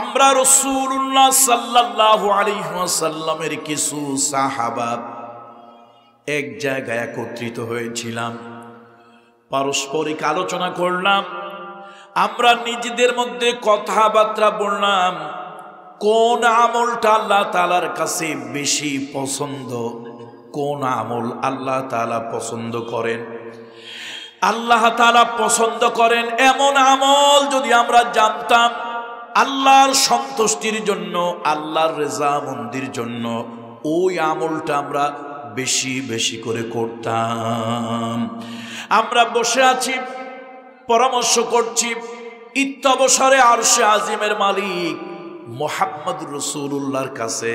আমরা রসুল্লাহ সাল্লাহ আলিহাসাল্লামের কিছু সাহাবাব এক জায়গায় একত্রিত হয়েছিলাম পারস্পরিক আলোচনা করলাম আমরা নিজেদের মধ্যে কথাবার্তা বললাম কোন আমলটা আল্লাহ তালার কাছে বেশি পছন্দ কোন আমল আল্লাহ তালা পছন্দ করেন আল্লাহ তালা পছন্দ করেন এমন আমল যদি আমরা জানতাম আল্লাহর সন্তুষ্টির জন্য আল্লাহর রেজা মন্দির জন্য ওই আমলটা আমরা বেশি বেশি করে করতাম আমরা বসে আছি পরামর্শ করছি ইত্যবসরে আরশে আজিমের মালিক মোহাম্মদ রসুল্লাহর কাছে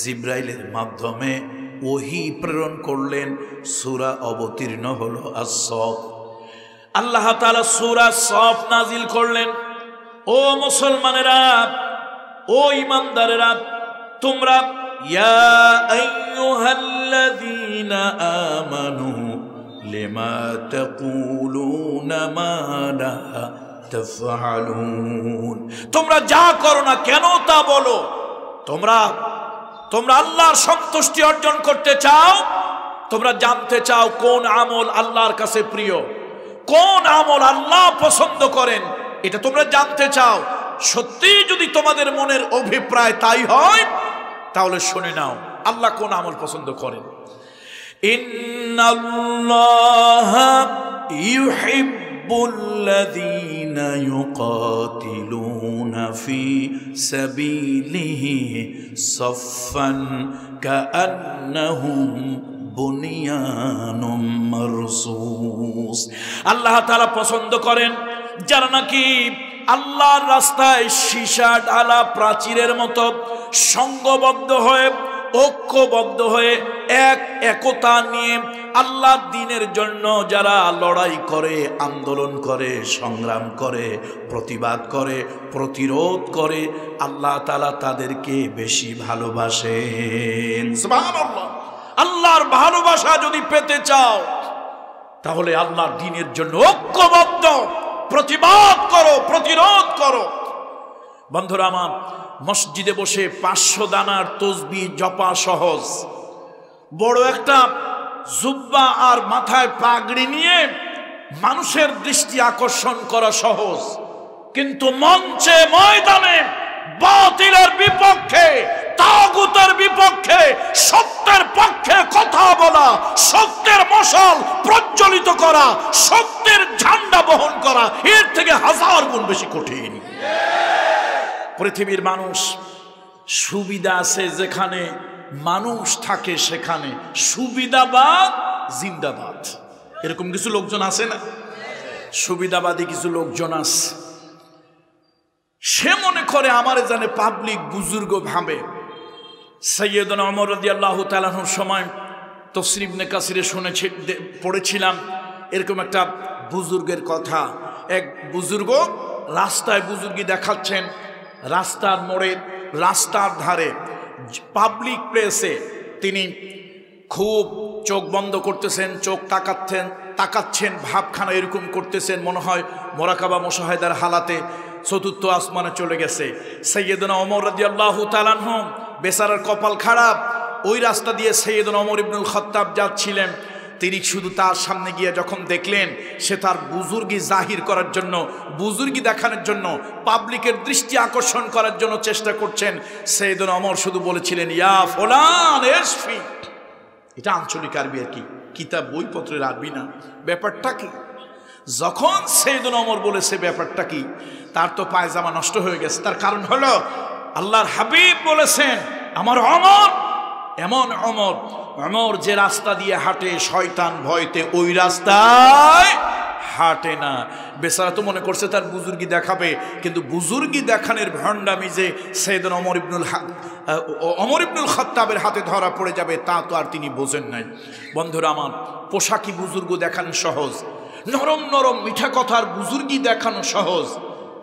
জিব্রাইলের মাধ্যমে ওহি প্রেরণ করলেন সুরা অবতীর্ণ হল আর আল্লাহ তালা সুরা সফ নাজিল করলেন ও মুসলমানেরা ও ইমানদারেরা তোমরা ইয়া আইয়ুহাল্লাযীনা আমানু লিমা তাকুলুনা মা লা তাফআলুন তোমরা যা করো না কেন তা বলো তোমরা তোমরা আল্লাহর সন্তুষ্টি অর্জন করতে চাও তোমরা জানতে চাও কোন আমল আল্লাহর কাছে প্রিয় কোন আমল আল্লাহ পছন্দ করেন এটা তোমরা জানতে চাও সত্যি যদি তোমাদের মনের অভিপ্রায় তাই হয় তাহলে শুনে নাও আল্লাহ কোন আমল পছন্দ করেন আল্লাহ তারা পছন্দ করেন যারা নাকি আল্লাহর রাস্তায় সীসা ঢালা প্রাচীরের মতো সঙ্গবদ্ধ হয়ে ঐক্যবদ্ধ হয়ে এক একতা নিয়ে আল্লাহ দিনের জন্য যারা লড়াই করে আন্দোলন করে সংগ্রাম করে প্রতিবাদ করে প্রতিরোধ করে আল্লাহ তালা তাদেরকে বেশি ভালোবাসেন আল্লাহর ভালোবাসা যদি পেতে চাও তাহলে আল্লাহ দিনের জন্য ঐক্যবদ্ধ প্রতিবাদ করো প্রতিরোধ করো বন্ধুরা আমার মসজিদে বসে পাঁচশো দানার তসবি জপা সহজ বড় একটা জুব্বা আর মাথায় পাগড়ি নিয়ে মানুষের দৃষ্টি আকর্ষণ করা সহজ কিন্তু মঞ্চে ময়দানে বাতিলের বিপক্ষে তাগুতের বিপক্ষে সত্যের পক্ষে কথা বলা সত্যের মশাল প্রজ্বলিত করা সত্যের ঝান্ডা বহন করা এর থেকে হাজার গুণ বেশি কঠিন পৃথিবীর মানুষ সুবিধা আছে যেখানে মানুষ থাকে সেখানে সুবিধাবাদ জিন্দাবাদ এরকম কিছু লোকজন আছে না সুবিধাবাদী কিছু লোকজন আছে সে মনে করে আমার জানে পাবলিক বুজুর্গ ভাবে সৈয়দন অমর রদি আল্লাহ তালাহর সময় তসরিফ নেকাসিরে শুনেছি পড়েছিলাম এরকম একটা বুজুর্গের কথা এক বুজুর্গ রাস্তায় বুজুর্গি দেখাচ্ছেন রাস্তার মোড়ে রাস্তার ধারে পাবলিক প্লেসে তিনি খুব চোখ বন্ধ করতেছেন চোখ তাকাচ্ছেন তাকাচ্ছেন ভাবখানা এরকম করতেছেন মনে হয় মোরাকাবা মোশাহেদার হালাতে চতুর্থ আসমানে চলে গেছে সৈয়দনা অমর রাজি আল্লাহ তালানহম বেচারার কপাল খারাপ ওই রাস্তা দিয়ে সৈয়দ অমর ইবনুল খত্তাব যাচ্ছিলেন তিনি শুধু তার সামনে গিয়ে যখন দেখলেন সে তার বুজুর্গি জাহির করার জন্য বুজুর্গি দেখানোর জন্য পাবলিকের দৃষ্টি আকর্ষণ করার জন্য চেষ্টা করছেন সৈয়দন অমর শুধু বলেছিলেন ইয়া ফোলান এটা আঞ্চলিক আরবি আর কি কিতাব বইপত্রের আরবি না ব্যাপারটা কি যখন সৈয়দন অমর বলেছে ব্যাপারটা কি তার তো পায়জামা নষ্ট হয়ে গেছে তার কারণ হলো আল্লাহর হাবিব বলেছেন আমার অমর এমন অমর অমর যে রাস্তা দিয়ে হাঁটে শয়তান ভয়তে ওই রাস্তায় হাঁটে না বেচারা তো মনে করছে তার বুজুর্গি দেখাবে কিন্তু বুজুর্গি দেখানোর ভণ্ডামি যে সৈয়দ অমর ইবনুল অমর ইবনুল খত্তাবের হাতে ধরা পড়ে যাবে তা তো আর তিনি বোঝেন নাই বন্ধুরা আমার পোশাকি বুজুর্গ দেখানো সহজ নরম নরম মিঠা কথার বুজুর্গি দেখানো সহজ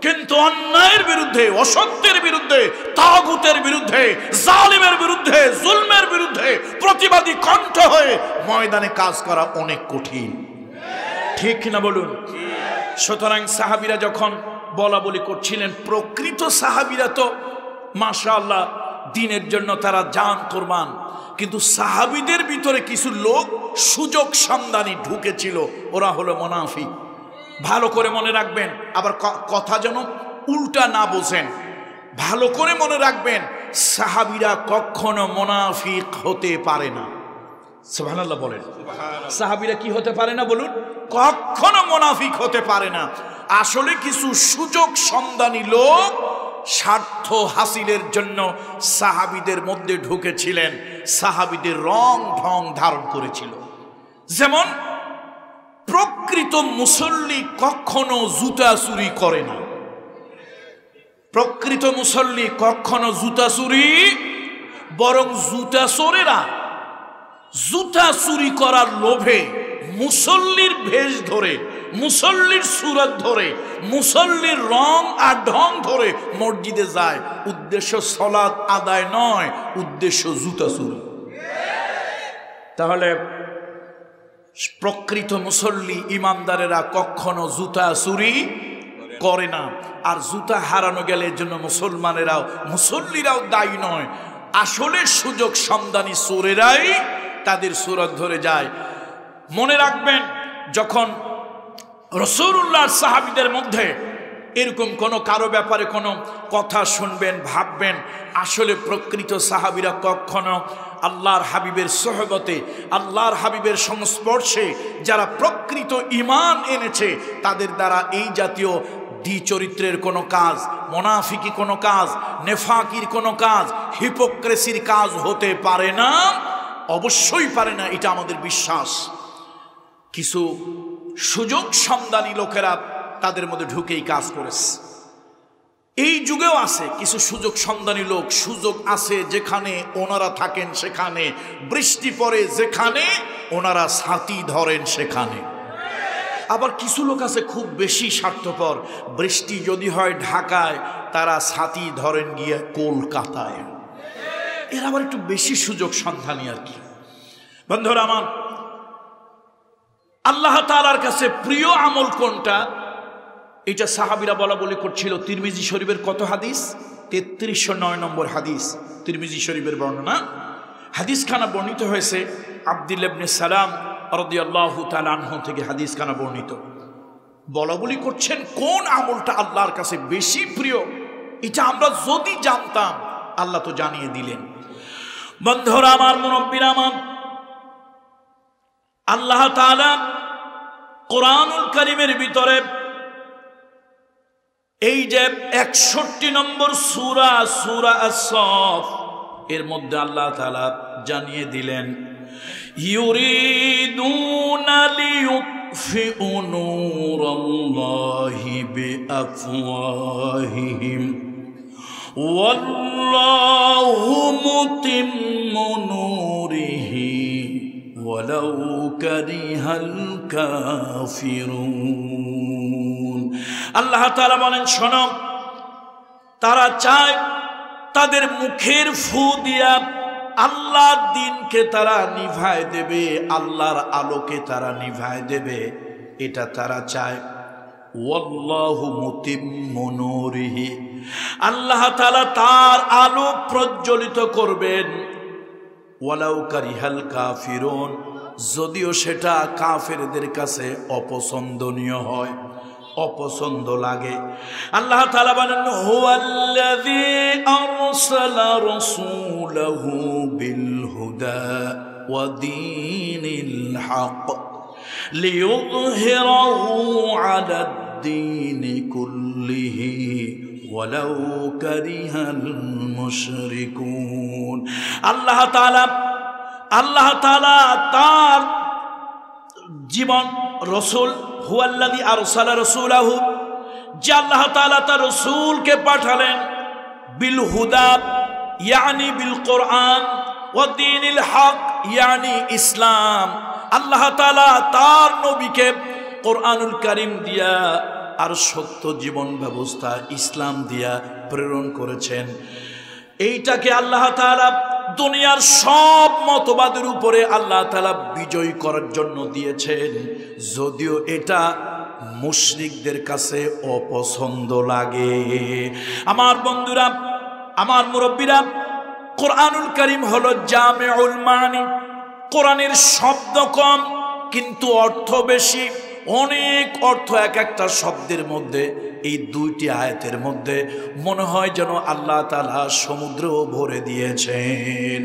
কিন্তু অন্যায়ের বিরুদ্ধে অসত্যের বিরুদ্ধে তাগুতের বিরুদ্ধে জালিমের বিরুদ্ধে জুলমের বিরুদ্ধে প্রতিবাদী কণ্ঠ হয়ে ময়দানে কাজ করা অনেক কঠিন ঠিক না বলুন সুতরাং সাহাবিরা যখন বলা বলি করছিলেন প্রকৃত সাহাবিরা তো মাশা আল্লাহ দিনের জন্য তারা যান কোরবান কিন্তু সাহাবিদের ভিতরে কিছু লোক সুযোগ সন্ধানী ঢুকেছিল ওরা হলো মোনাফিক ভালো করে মনে রাখবেন আবার কথা যেন উল্টা না বোঝেন ভালো করে মনে রাখবেন সাহাবিরা কখনো মোনাফিক হতে পারে না বলেন সাহাবিরা কি হতে পারে না বলুন কখনো মোনাফিক হতে পারে না আসলে কিছু সুযোগ সন্ধানী লোক স্বার্থ হাসিলের জন্য সাহাবিদের মধ্যে ঢুকেছিলেন সাহাবিদের রং ঢং ধারণ করেছিল যেমন প্রকৃত মুসল্লি কখনো জুতা চুরি করে না প্রকৃত মুসল্লি কখনো জুতা চুরি বরং জুতা চোরেরা জুতা চুরি করার লোভে মুসল্লির ভেজ ধরে মুসল্লির সুরত ধরে মুসল্লির রং আর ঢং ধরে মসজিদে যায় উদ্দেশ্য সলাদ আদায় নয় উদ্দেশ্য জুতা চুরি তাহলে প্রকৃত মুসল্লি ইমানদারেরা কখনো জুতা চুরি করে না আর জুতা হারানো গেলে এর জন্য মুসলমানেরাও মুসল্লিরাও দায়ী নয় আসলে সুযোগ সন্ধানী সুরেরাই তাদের সুরত ধরে যায় মনে রাখবেন যখন রসুল্লাহ সাহাবিদের মধ্যে এরকম কোনো কারো ব্যাপারে কোনো কথা শুনবেন ভাববেন আসলে প্রকৃত সাহাবিরা কখনো আল্লাহর হাবিবের সহগতে আল্লাহর হাবিবের সংস্পর্শে যারা প্রকৃত ইমান এনেছে তাদের দ্বারা এই জাতীয় দ্বিচরিত্রের কোনো কাজ মোনাফিকি কোনো কাজ নেফাকির কোনো কাজ হিপোক্রেসির কাজ হতে পারে না অবশ্যই পারে না এটা আমাদের বিশ্বাস কিছু সুযোগ সন্ধানী লোকেরা তাদের মধ্যে ঢুকেই কাজ করেছে এই যুগেও আছে কিছু সুযোগ সন্ধানী লোক সুযোগ আছে যেখানে ওনারা থাকেন সেখানে বৃষ্টি পড়ে যেখানে ওনারা ছাতি ধরেন সেখানে আবার কিছু লোক আছে খুব বেশি স্বার্থপর বৃষ্টি যদি হয় ঢাকায় তারা ছাতি ধরেন গিয়ে কলকাতায় এর আবার একটু বেশি সুযোগ সন্ধানী আর কি বন্ধুরা আমার আল্লাহ তালার কাছে প্রিয় আমল কোনটা এটা সাহাবিরা বলা বলে করছিল তিরমিজি শরীফের কত হাদিস তেত্রিশশো নয় নম্বর হাদিস তিরমিজি শরীফের বর্ণনা হাদিসখানা বর্ণিত হয়েছে আবদুল্লাবনে সালাম রদিয়াল্লাহ তালানহ থেকে হাদিসখানা বর্ণিত বলা বলি করছেন কোন আমলটা আল্লাহর কাছে বেশি প্রিয় এটা আমরা যদি জানতাম আল্লাহ তো জানিয়ে দিলেন বন্ধুর আমার মুরব্বীর আমার আল্লাহ তালা কোরআনুল করিমের ভিতরে এই যে একষট্টি নম্বর সুরা সুরা সফ এর মধ্যে আল্লাহ তালা জানিয়ে দিলেন ولو كره الكافرون আল্লাহ তারা বলেন শোন তারা চায় তাদের মুখের ফু দিয়া আল্লাহর দিনকে তারা নিভায় দেবে আল্লাহর আলোকে তারা নিভায় দেবে এটা তারা চায় আল্লাহ তালা তার আলো প্রজ্জ্বলিত করবেন যদিও সেটা কাফেরদের কাছে অপছন্দনীয় হয় অপছন্দ লাগে আল্লাহ তালা বলেন হুয়াল্লাযী আরসালা রাসূলাহু বিল হুদা ওয়া দীনিল হক লিইয়ুযহিরাহু আলা الدين كله ولو كره আল্লাহ তাআলা আল্লাহ তাআলা তার জীবন রসুল হুয়াল্লাদি আর আহু যে আল্লাহ তালা তার রসুলকে পাঠালেন বিল হুদা ইয়ানি বিল কোরআন ও দিন হক ইয়ানি ইসলাম আল্লাহ তালা তার নবীকে কোরআনুল করিম দিয়া আর সত্য জীবন ব্যবস্থা ইসলাম দিয়া প্রেরণ করেছেন এইটাকে আল্লাহ তালা দুনিয়ার সব মতবাদের উপরে আল্লাহ তালা বিজয় করার জন্য দিয়েছেন যদিও এটা মুশরিকদের কাছে অপছন্দ লাগে আমার বন্ধুরা আমার মুরব্বীরা কোরআনুল করিম হল জামে মানি কোরআনের শব্দ কম কিন্তু অর্থ বেশি অনেক অর্থ এক একটা শব্দের মধ্যে এই দুইটি আয়াতের মধ্যে মনে হয় যেন আল্লাহ তালা সমুদ্রও ভরে দিয়েছেন